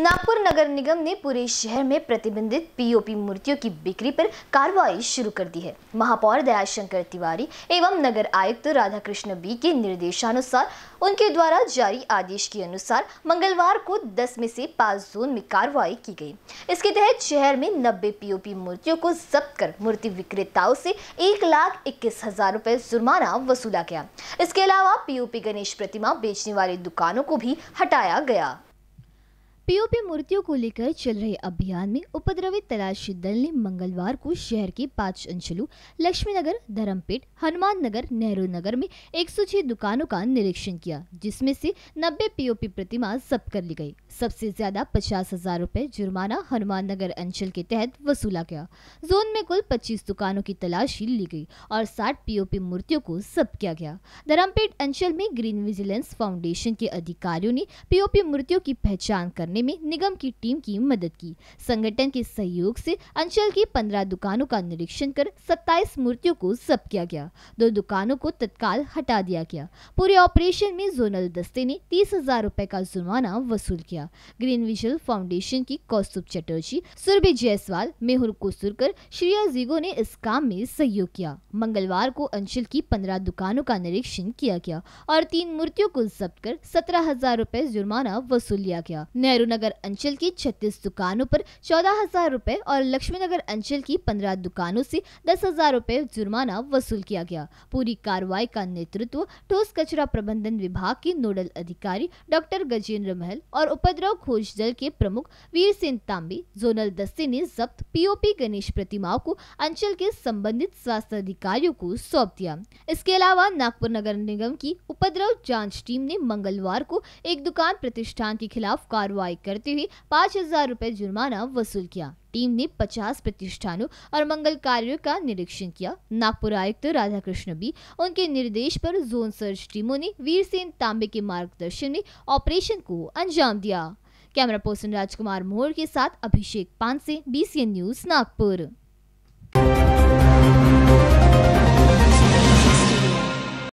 नागपुर नगर निगम ने पूरे शहर में प्रतिबंधित पीओपी मूर्तियों की बिक्री पर कार्रवाई शुरू कर दी है महापौर दयाशंकर तिवारी एवं नगर आयुक्त तो राधाकृष्ण बी के निर्देशानुसार उनके द्वारा जारी आदेश के अनुसार मंगलवार को 10 में से पाँच जोन में कार्रवाई की गई इसके तहत शहर में 90 पीओपी मूर्तियों को जब्त कर मूर्ति विक्रेताओं से एक लाख इक्कीस हजार रूपए जुर्माना वसूला गया इसके अलावा पीओपी गणेश प्रतिमा बेचने वाली दुकानों को भी हटाया गया पीओपी मूर्तियों को लेकर चल रहे अभियान में उपद्रवित तलाशी दल ने मंगलवार को शहर के पांच अंचलों लक्ष्मीनगर धर्मपेट हनुमान नगर नेहरू नगर में एक दुकानों का निरीक्षण किया जिसमें से 90 पीओपी प्रतिमा जब्त कर ली गई सबसे ज्यादा पचास हजार रूपए जुर्माना हनुमान नगर अंचल के तहत वसूला गया जोन में कुल पच्चीस दुकानों की तलाशी ली गई और साठ पीओपी मूर्तियों को जब्त किया गया धर्मपेट अंचल में ग्रीन विजिलेंस फाउंडेशन के अधिकारियों ने पीओपी मूर्तियों की पहचान करने करने में निगम की टीम की मदद की संगठन के सहयोग से अंचल की पंद्रह दुकानों का निरीक्षण कर सत्ताईस मूर्तियों को जब्त किया गया दो दुकानों को तत्काल हटा दिया गया पूरे ऑपरेशन में जोनल दस्ते ने तीस हजार रूपए का जुर्माना वसूल किया ग्रीन विजुअल फाउंडेशन की कौस्तुभ चटर्जी सुरभि जायसवाल मेहुल कोसुरकर श्रिया जीगो ने इस काम में सहयोग किया मंगलवार को अंचल की पंद्रह दुकानों का निरीक्षण किया गया और तीन मूर्तियों को जब्त कर सत्रह हजार रूपए जुर्माना वसूल लिया गया नेहरू नगर अंचल की 36 दुकानों पर चौदह हजार रूपए और लक्ष्मी नगर अंचल की 15 दुकानों से दस हजार रूपए जुर्माना वसूल किया गया पूरी कार्रवाई का नेतृत्व ठोस कचरा प्रबंधन विभाग के नोडल अधिकारी डॉक्टर गजेंद्र महल और उपद्रव खोज दल के प्रमुख वीर सिंह तांबी जोनल दस्ते ने जब्त पीओपी गणेश प्रतिमाओं को अंचल के संबंधित स्वास्थ्य अधिकारियों को सौंप दिया इसके अलावा नागपुर नगर निगम की उपद्रव जांच टीम ने मंगलवार को एक दुकान प्रतिष्ठान के खिलाफ कार्रवाई कार्रवाई करते हुए पाँच हजार रूपए जुर्माना वसूल किया टीम ने 50 प्रतिष्ठानों और मंगल कार्यों का निरीक्षण किया नागपुर आयुक्त राधा कृष्ण भी उनके निर्देश पर जोन सर्च टीमों ने वीरसेन तांबे के मार्गदर्शन में ऑपरेशन को अंजाम दिया कैमरा पर्सन राजकुमार मोहर के साथ अभिषेक पानसे बीसीएन न्यूज नागपुर